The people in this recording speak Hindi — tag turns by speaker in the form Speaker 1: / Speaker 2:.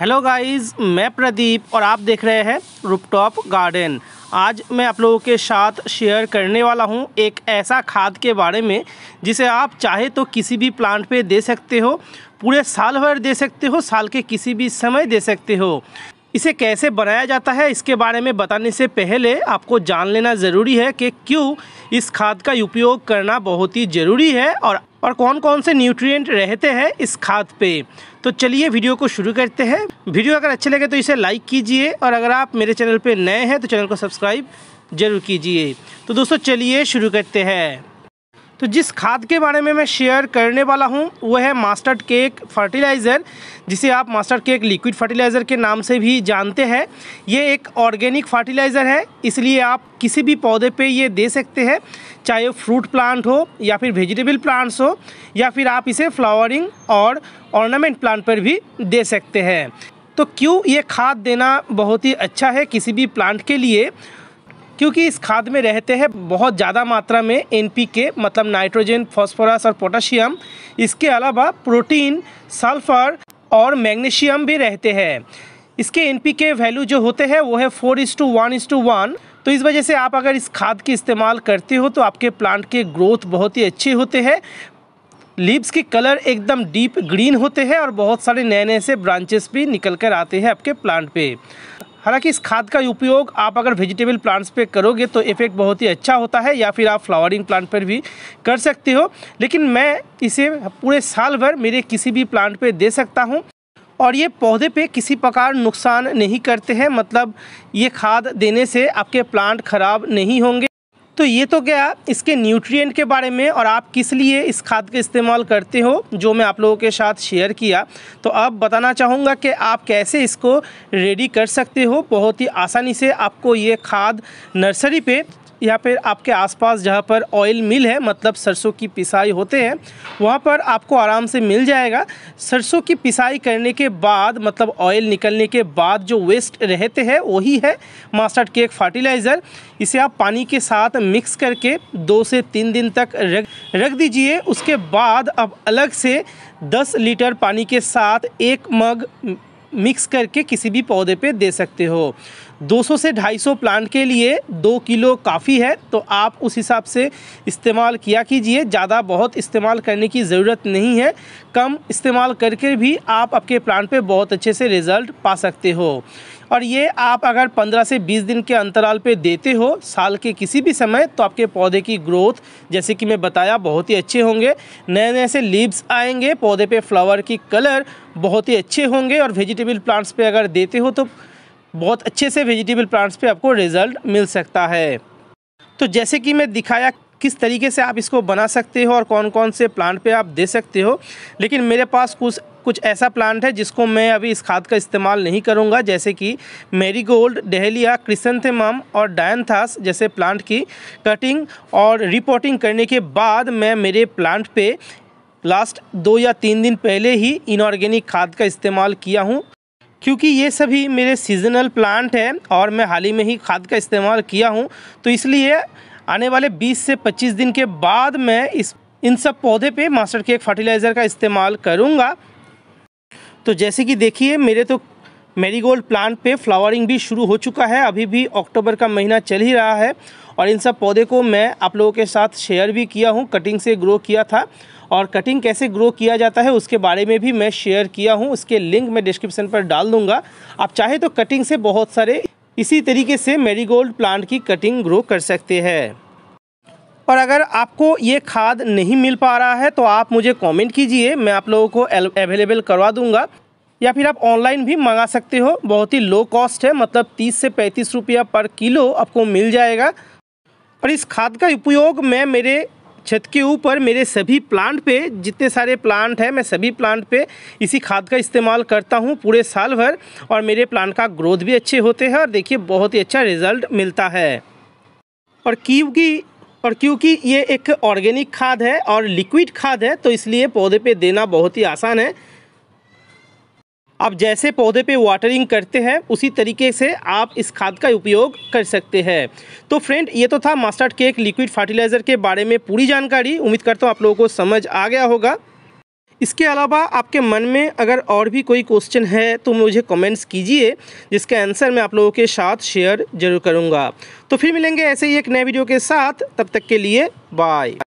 Speaker 1: हेलो गाइस मैं प्रदीप और आप देख रहे हैं रूपटॉप गार्डन आज मैं आप लोगों के साथ शेयर करने वाला हूं एक ऐसा खाद के बारे में जिसे आप चाहे तो किसी भी प्लांट पे दे सकते हो पूरे साल भर दे सकते हो साल के किसी भी समय दे सकते हो इसे कैसे बनाया जाता है इसके बारे में बताने से पहले आपको जान लेना ज़रूरी है कि क्यों इस खाद का उपयोग करना बहुत ही ज़रूरी है और और कौन कौन से न्यूट्रिएंट रहते हैं इस खाद पे तो चलिए वीडियो को शुरू करते हैं वीडियो अगर अच्छे लगे तो इसे लाइक कीजिए और अगर आप मेरे चैनल पे नए हैं तो चैनल को सब्सक्राइब जरूर कीजिए तो दोस्तों चलिए शुरू करते हैं तो जिस खाद के बारे में मैं शेयर करने वाला हूँ वो है मास्टर्ड केक फर्टिलाइज़र जिसे आप मास्टर्ड केक लिक्विड फर्टिलाइज़र के नाम से भी जानते हैं ये एक ऑर्गेनिक फर्टिलाइज़र है इसलिए आप किसी भी पौधे पे ये दे सकते हैं चाहे फ्रूट प्लांट हो या फिर वेजिटेबल प्लांट्स हो या फिर आप इसे फ्लावरिंग और ऑर्नामेंट प्लांट पर भी दे सकते हैं तो क्यों ये खाद देना बहुत ही अच्छा है किसी भी प्लांट के लिए क्योंकि इस खाद में रहते हैं बहुत ज़्यादा मात्रा में एनपीके मतलब नाइट्रोजन फॉस्फोरस और पोटाशियम इसके अलावा प्रोटीन सल्फर और मैग्नीशियम भी रहते हैं इसके एनपीके वैल्यू जो होते हैं वो है four is to one is to one तो इस वजह से आप अगर इस खाद के इस्तेमाल करते हो तो आपके प्लांट के ग्रोथ बहुत ही अच्छे होते हैं लीव्स के कलर एकदम डीप ग्रीन होते हैं और बहुत सारे नए नए से ब्रांचेस भी निकल कर आते हैं आपके प्लांट पे हालांकि इस खाद का उपयोग आप अगर वेजिटेबल प्लांट्स पे करोगे तो इफ़ेक्ट बहुत ही अच्छा होता है या फिर आप फ्लावरिंग प्लांट पर भी कर सकते हो लेकिन मैं इसे पूरे साल भर मेरे किसी भी प्लांट पे दे सकता हूँ और ये पौधे पे किसी प्रकार नुकसान नहीं करते हैं मतलब ये खाद देने से आपके प्लांट ख़राब नहीं होंगे तो ये तो गया इसके न्यूट्रिएंट के बारे में और आप किस लिए इस खाद का इस्तेमाल करते हो जो मैं आप लोगों के साथ शेयर किया तो अब बताना चाहूँगा कि आप कैसे इसको रेडी कर सकते हो बहुत ही आसानी से आपको ये खाद नर्सरी पे या फिर आपके आसपास जहाँ पर ऑयल मिल है मतलब सरसों की पिसाई होते हैं वहाँ पर आपको आराम से मिल जाएगा सरसों की पिसाई करने के बाद मतलब ऑयल निकलने के बाद जो वेस्ट रहते हैं वही है मास्टर्ड केक फर्टिलाइज़र इसे आप पानी के साथ मिक्स करके दो से तीन दिन तक रख रख दीजिए उसके बाद अब अलग से दस लीटर पानी के साथ एक मग मिक्स करके किसी भी पौधे पे दे सकते हो 200 से 250 प्लांट के लिए दो किलो काफ़ी है तो आप उस हिसाब से इस्तेमाल किया कीजिए ज़्यादा बहुत इस्तेमाल करने की ज़रूरत नहीं है कम इस्तेमाल करके भी आप आपके प्लांट पे बहुत अच्छे से रिज़ल्ट पा सकते हो और ये आप अगर 15 से 20 दिन के अंतराल पे देते हो साल के किसी भी समय तो आपके पौधे की ग्रोथ जैसे कि मैं बताया बहुत ही अच्छे होंगे नए नए से लीव्स आएंगे पौधे पे फ्लावर की कलर बहुत ही अच्छे होंगे और वेजिटेबल प्लांट्स पे अगर देते हो तो बहुत अच्छे से वेजिटेबल प्लांट्स पे आपको रिज़ल्ट मिल सकता है तो जैसे कि मैं दिखाया किस तरीके से आप इसको बना सकते हो और कौन कौन से प्लांट पे आप दे सकते हो लेकिन मेरे पास कुछ कुछ ऐसा प्लांट है जिसको मैं अभी इस खाद का इस्तेमाल नहीं करूंगा जैसे कि मेरीगोल्ड डहलिया क्रिसनथेमम और डायनथास जैसे प्लांट की कटिंग और रिपोर्टिंग करने के बाद मैं मेरे प्लांट पे लास्ट दो या तीन दिन पहले ही इनऑर्गेनिक खाद का इस्तेमाल किया हूँ क्योंकि ये सभी मेरे सीजनल प्लांट हैं और मैं हाल ही में ही खाद का इस्तेमाल किया हूँ तो इसलिए आने वाले 20 से 25 दिन के बाद मैं इस इन सब पौधे पे मास्टर केक फर्टिलाइज़र का इस्तेमाल करूँगा तो जैसे कि देखिए मेरे तो मेरीगोल्ड प्लांट पे फ्लावरिंग भी शुरू हो चुका है अभी भी अक्टूबर का महीना चल ही रहा है और इन सब पौधे को मैं आप लोगों के साथ शेयर भी किया हूँ कटिंग से ग्रो किया था और कटिंग कैसे ग्रो किया जाता है उसके बारे में भी मैं शेयर किया हूँ उसके लिंक मैं डिस्क्रिप्शन पर डाल दूँगा आप चाहे तो कटिंग से बहुत सारे इसी तरीके से मेरीगोल्ड प्लांट की कटिंग ग्रो कर सकते हैं और अगर आपको ये खाद नहीं मिल पा रहा है तो आप मुझे कमेंट कीजिए मैं आप लोगों को अवेलेबल करवा दूंगा या फिर आप ऑनलाइन भी मंगा सकते हो बहुत ही लो कॉस्ट है मतलब 30 से पैंतीस रुपया पर किलो आपको मिल जाएगा और इस खाद का उपयोग मैं मेरे छत के ऊपर मेरे सभी प्लांट पे जितने सारे प्लांट हैं मैं सभी प्लांट पे इसी खाद का इस्तेमाल करता हूँ पूरे साल भर और मेरे प्लांट का ग्रोथ भी अच्छे होते हैं और देखिए बहुत ही अच्छा रिजल्ट मिलता है और क्योंकि और क्योंकि ये एक ऑर्गेनिक खाद है और लिक्विड खाद है तो इसलिए पौधे पे देना बहुत ही आसान है आप जैसे पौधे पे वाटरिंग करते हैं उसी तरीके से आप इस खाद का उपयोग कर सकते हैं तो फ्रेंड ये तो था मास्टर्ड केक लिक्विड फर्टिलाइज़र के बारे में पूरी जानकारी उम्मीद करता हूँ आप लोगों को समझ आ गया होगा इसके अलावा आपके मन में अगर और भी कोई क्वेश्चन है तो मुझे कमेंट्स कीजिए जिसका आंसर मैं आप लोगों के साथ शेयर जरूर करूँगा तो फिर मिलेंगे ऐसे ही एक नए वीडियो के साथ तब तक के लिए बाय